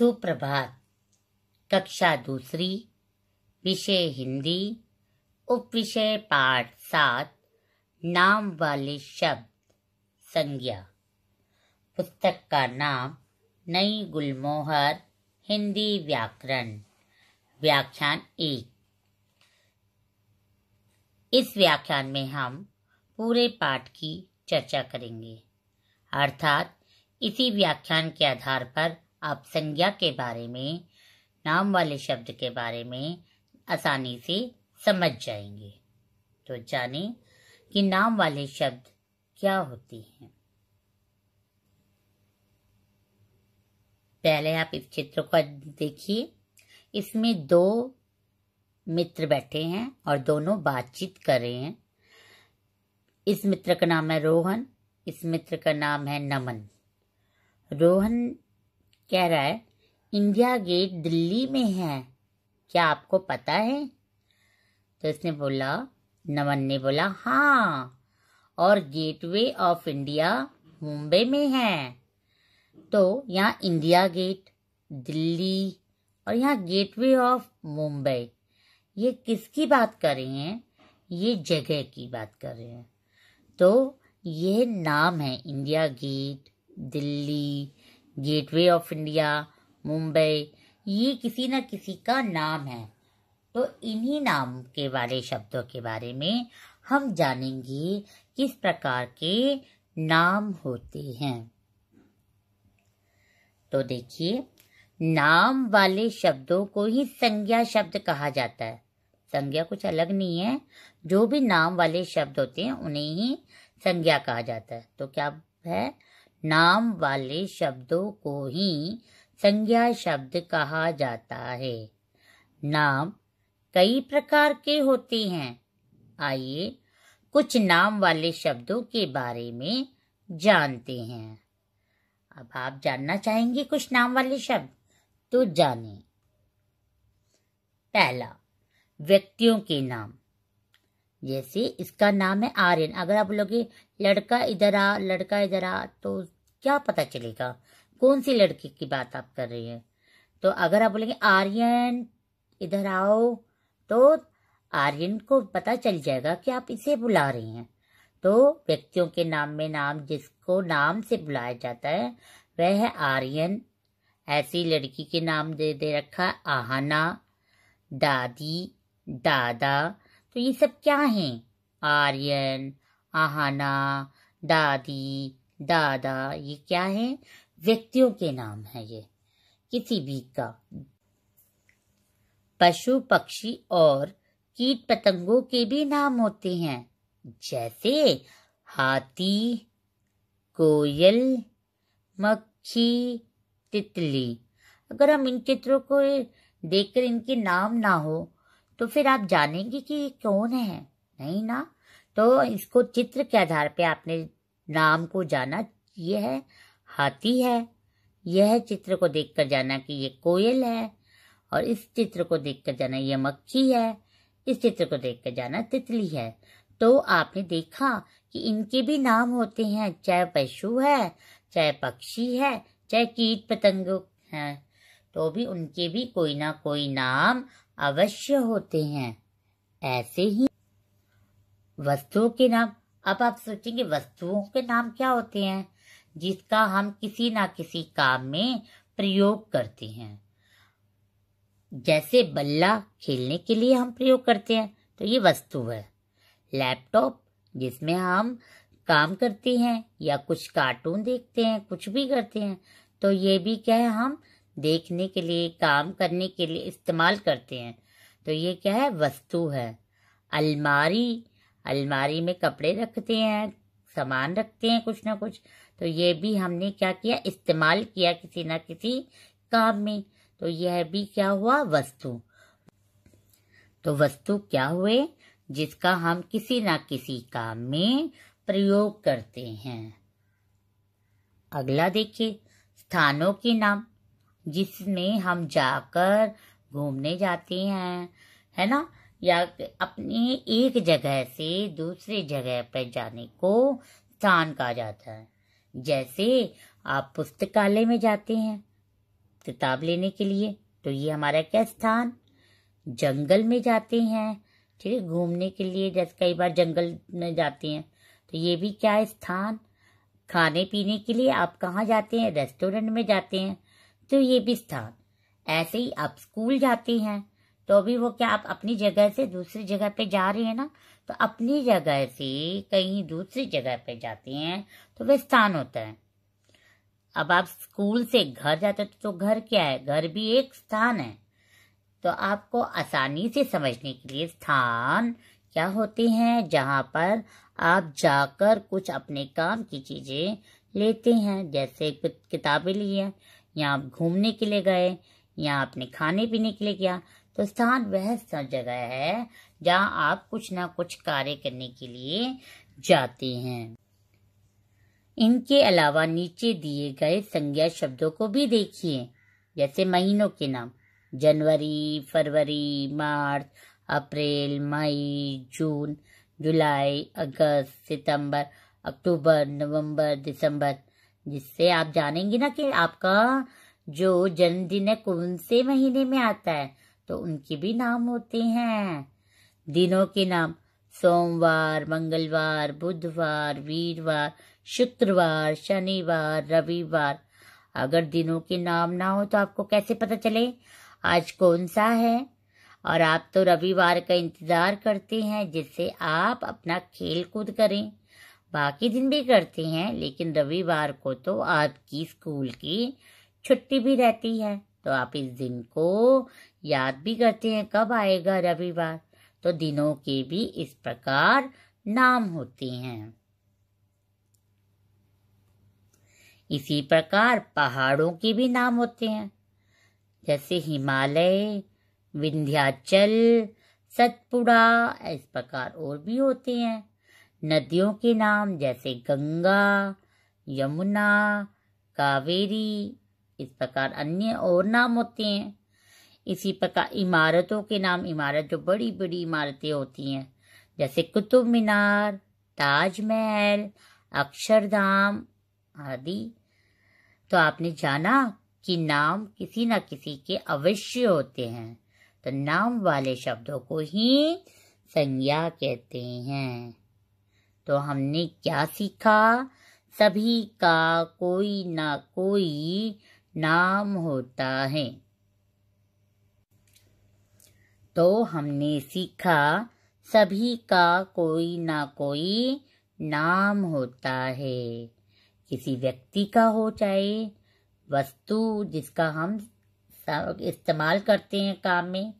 सुप्रभात कक्षा दूसरी विषय हिंदी उप विषय पाठ सात नाम वाले शब्द संज्ञा पुस्तक का नाम नई गुलमोहर हिंदी व्याकरण व्याख्यान एक इस व्याख्यान में हम पूरे पाठ की चर्चा करेंगे अर्थात इसी व्याख्यान के आधार पर आप संज्ञा के बारे में नाम वाले शब्द के बारे में आसानी से समझ जाएंगे तो जाने कि नाम वाले शब्द क्या होते हैं पहले आप इस चित्र को देखिए इसमें दो मित्र बैठे हैं और दोनों बातचीत कर रहे हैं इस मित्र का नाम है रोहन इस मित्र का नाम है नमन रोहन कह रहा है इंडिया गेट दिल्ली में है क्या आपको पता है तो इसने बोला नमन ने बोला हाँ और गेटवे ऑफ इंडिया मुंबई में है तो यहाँ इंडिया गेट दिल्ली और यहाँ गेटवे ऑफ मुंबई ये किसकी बात कर रहे हैं ये जगह की बात कर रहे हैं तो ये नाम है India Gate Delhi gateway of India Mumbai ये किसी न किसी का नाम है तो इन्हीं नाम के वाले शब्दों के बारे में हम जानेंगे किस प्रकार के नाम होते हैं तो देखिए नाम वाले शब्दों को ही संज्ञा शब्द कहा जाता है संज्ञा कुछ अलग नहीं है जो भी नाम वाले शब्द होते हैं उन्हें ही संज्ञा कहा जाता है तो क्या है नाम वाले शब्दों को ही संज्ञा शब्द कहा जाता है नाम कई प्रकार के होते हैं आइए कुछ नाम वाले शब्दों के बारे में जानते हैं अब आप जानना चाहेंगे कुछ नाम वाले शब्द तो जाने पहला व्यक्तियों के नाम जैसे इसका नाम है आर्यन अगर आप लोग लड़का इधर आ लड़का इधर आ तो क्या पता चलेगा कौन सी लड़की की बात आप कर रही है तो अगर आप बोलेंगे आर्यन इधर आओ तो आर्यन को पता चल जाएगा कि आप इसे बुला रही हैं तो व्यक्तियों के नाम में नाम जिसको नाम से बुलाया जाता है वह है आर्यन ऐसी लड़की के नाम दे दे रखा आहना दादी दादा तो ये सब क्या हैं आर्यन आहाना दादी दादा ये क्या है व्यक्तियों के नाम है ये किसी भी का पशु पक्षी और कीट पतंगों के भी नाम होते हैं जैसे हाथी कोयल मक्खी तितली अगर हम इन चित्रों को देखकर इनके नाम ना हो तो फिर आप जानेंगे कि ये कौन है नहीं ना तो इसको चित्र के आधार पे आपने नाम को जाना ये है हाथी है यह चित्र को देखकर जाना कि ये कोयल है और इस चित्र को देखकर जाना ये मक्खी है इस चित्र को देखकर जाना तितली है तो आपने देखा कि इनके भी नाम होते हैं चाहे पशु है चाहे पक्षी है चाहे कीट पतंग है तो भी उनके भी कोई ना कोई नाम अवश्य होते हैं ऐसे ही वस्तुओं के नाम अब आप सोचेंगे वस्तुओं के नाम क्या होते हैं जिसका हम किसी ना किसी काम में प्रयोग करते हैं जैसे बल्ला खेलने के लिए हम प्रयोग करते हैं तो ये वस्तु है लैपटॉप जिसमें हम काम करते हैं या कुछ कार्टून देखते हैं कुछ भी करते हैं तो ये भी क्या है हम देखने के लिए काम करने के लिए इस्तेमाल करते हैं तो ये क्या है वस्तु है अलमारी अलमारी में कपड़े रखते हैं सामान रखते हैं कुछ ना कुछ तो ये भी हमने क्या किया इस्तेमाल किया किसी ना किसी काम में तो यह भी क्या हुआ वस्तु तो वस्तु क्या हुए जिसका हम किसी ना किसी काम में प्रयोग करते हैं अगला देखिए स्थानों के नाम जिसमें हम जाकर घूमने जाते हैं है ना या अपने एक जगह से दूसरे जगह पर जाने को स्थान कहा जाता है जैसे आप पुस्तकालय में जाते हैं किताब लेने के लिए तो ये हमारा क्या स्थान जंगल में जाते हैं ठीक है घूमने के लिए जैसे कई बार जंगल में जाते हैं तो ये भी क्या स्थान खाने पीने के लिए आप कहाँ जाते हैं रेस्टोरेंट में जाते हैं तो ये भी स्थान ऐसे ही आप स्कूल जाते हैं तो भी वो क्या आप अपनी जगह से दूसरी जगह पे जा रहे हैं ना तो अपनी जगह से कहीं दूसरी जगह पे जाते हैं तो वह स्थान होता है अब आप स्कूल से घर जाते हो तो घर क्या है घर भी एक स्थान है तो आपको आसानी से समझने के लिए स्थान क्या होते हैं जहां पर आप जाकर कुछ अपने काम की चीज़ें लेते हैं जैसे किताबें लिए हैं या आप घूमने के लिए गए या आपने खाने पीने के लिए किया तो स्थान वह जगह है जहाँ आप कुछ ना कुछ कार्य करने के लिए जाते हैं इनके अलावा नीचे दिए गए संज्ञा शब्दों को भी देखिए जैसे महीनों के नाम जनवरी फरवरी मार्च अप्रैल मई जून जुलाई अगस्त सितंबर अक्टूबर नवंबर दिसंबर जिससे आप जानेंगे ना कि आपका जो जन्मदिन है कौन से महीने में आता है तो उनके भी नाम होते हैं दिनों के नाम सोमवार मंगलवार बुधवार वीरवार शुक्रवार शनिवार रविवार अगर दिनों के नाम ना हो तो आपको कैसे पता चले आज कौन सा है और आप तो रविवार का इंतज़ार करते हैं जिससे आप अपना खेल कूद करें बाकी दिन भी करती हैं लेकिन रविवार को तो आपकी स्कूल की छुट्टी भी रहती है तो आप इस दिन को याद भी करते हैं कब आएगा रविवार तो दिनों के भी इस प्रकार नाम होते हैं इसी प्रकार पहाड़ों के भी नाम होते हैं जैसे हिमालय विंध्याचल सतपुड़ा इस प्रकार और भी होते हैं नदियों के नाम जैसे गंगा यमुना कावेरी इस प्रकार अन्य और नाम होते हैं इसी प्रकार इमारतों के नाम इमारत जो बड़ी बड़ी इमारतें होती हैं जैसे कुतुब मीनार ताजमहल अक्षरधाम आदि तो आपने जाना कि नाम किसी ना किसी के अवश्य होते हैं तो नाम वाले शब्दों को ही संज्ञा कहते हैं तो हमने क्या सीखा सभी का कोई ना कोई नाम होता है तो हमने सीखा सभी का कोई ना कोई नाम होता है किसी व्यक्ति का हो चाहे वस्तु जिसका हम इस्तेमाल करते हैं काम में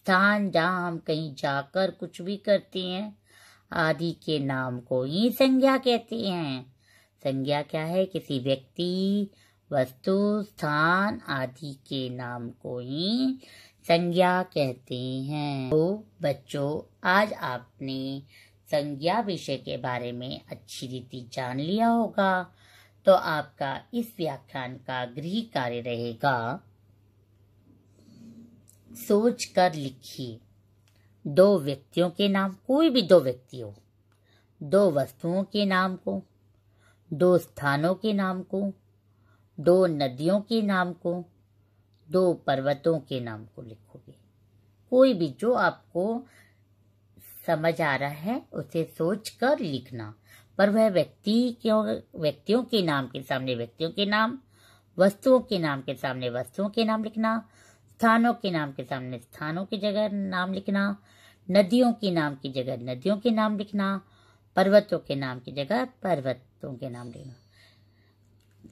स्थान जहाँ हम कहीं जाकर कुछ भी करते हैं आदि के नाम को ही संज्ञा कहते हैं संज्ञा क्या है किसी व्यक्ति वस्तु स्थान आदि के नाम को ही संज्ञा कहते हैं तो बच्चों आज आपने संज्ञा विषय के बारे में अच्छी रीति जान लिया होगा तो आपका इस व्याख्यान का गृह कार्य रहेगा सोच कर लिखिए दो व्यक्तियों के नाम कोई भी दो व्यक्ति हो दो वस्तुओं के नाम को दो स्थानों के नाम को दो नदियों के नाम को दो पर्वतों के नाम को लिखोगे कोई भी जो आपको समझ आ रहा है उसे सोच कर लिखना पर वह व्यक्ति क्यों व्यक्तियों के नाम के सामने व्यक्तियों के नाम वस्तुओं के नाम के सामने वस्तुओं के नाम लिखना स्थानों के नाम के सामने स्थानों की जगह नाम लिखना नदियों की नाम की जगह नदियों के नाम लिखना पर्वतों के नाम की जगह पर्वतों के नाम लिखना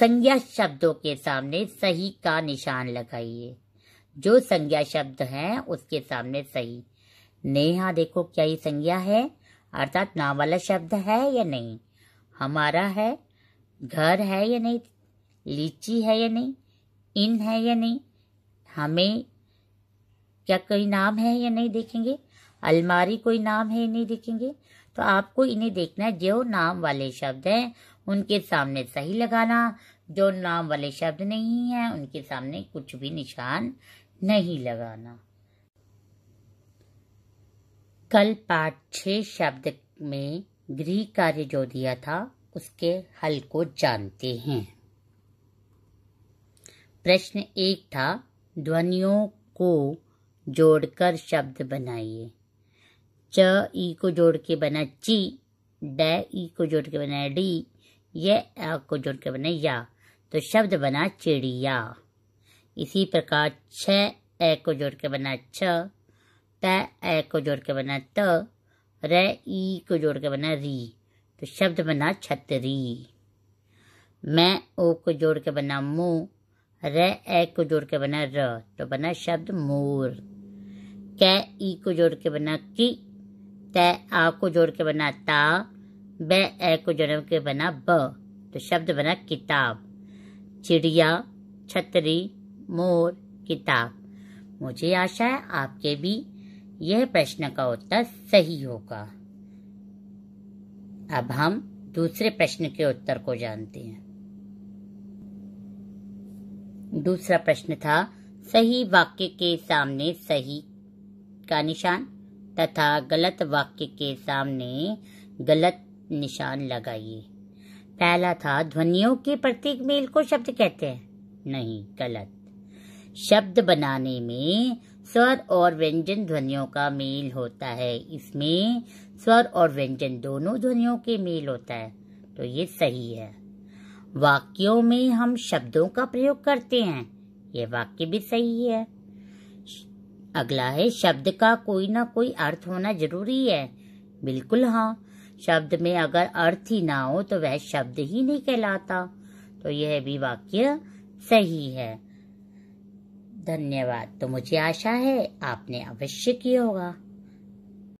संज्ञा शब्दों के सामने सही का निशान लगाइए जो संज्ञा शब्द है उसके सामने सही नेहा देखो क्या ये संज्ञा है अर्थात नाम वाला शब्द है या नहीं हमारा है घर है या नहीं लीची है या नहीं इन है या नहीं हमें क्या कोई नाम है या नहीं देखेंगे अलमारी कोई नाम है या नहीं देखेंगे तो आपको इन्हें देखना है जो नाम वाले शब्द हैं उनके सामने सही लगाना जो नाम वाले शब्द नहीं हैं उनके सामने कुछ भी निशान नहीं लगाना कल पाठ छः शब्द में गृह कार्य जो दिया था उसके हल को जानते हैं प्रश्न एक था ध्वनियों को जोड़कर शब्द बनाइए च ई को जोड़ के बना ची ड ई को जोड़ के बना डी ये आ को जोड़ के बना या तो शब्द बना चिड़िया इसी प्रकार छ ए को जोड़ के बना छ त ए को जोड़ के बना त र ई को जोड़ के बना री तो शब्द बना छतरी मैं ओ को जोड़ के बना मो र ए को जोड़ के बना र तो बना शब्द मोर कै ई को जोड़ के बना की त आ को जोड़ के बना ता ब ए को जोड़ के बना ब तो शब्द बना किताब चिड़िया छतरी मोर किताब मुझे आशा है आपके भी यह प्रश्न का उत्तर सही होगा अब हम दूसरे प्रश्न के उत्तर को जानते हैं दूसरा प्रश्न था सही वाक्य के सामने सही का निशान तथा गलत वाक्य के सामने गलत निशान लगाइए पहला था ध्वनियों के प्रत्येक मेल को शब्द कहते हैं नहीं गलत शब्द बनाने में स्वर और व्यंजन ध्वनियों का मेल होता है इसमें स्वर और व्यंजन दोनों ध्वनियों के मेल होता है तो ये सही है वाक्यों में हम शब्दों का प्रयोग करते हैं ये वाक्य भी सही है अगला है शब्द का कोई ना कोई अर्थ होना जरूरी है बिल्कुल हाँ शब्द में अगर अर्थ ही ना हो तो वह शब्द ही नहीं कहलाता तो यह भी वाक्य सही है धन्यवाद तो मुझे आशा है आपने अवश्य किया होगा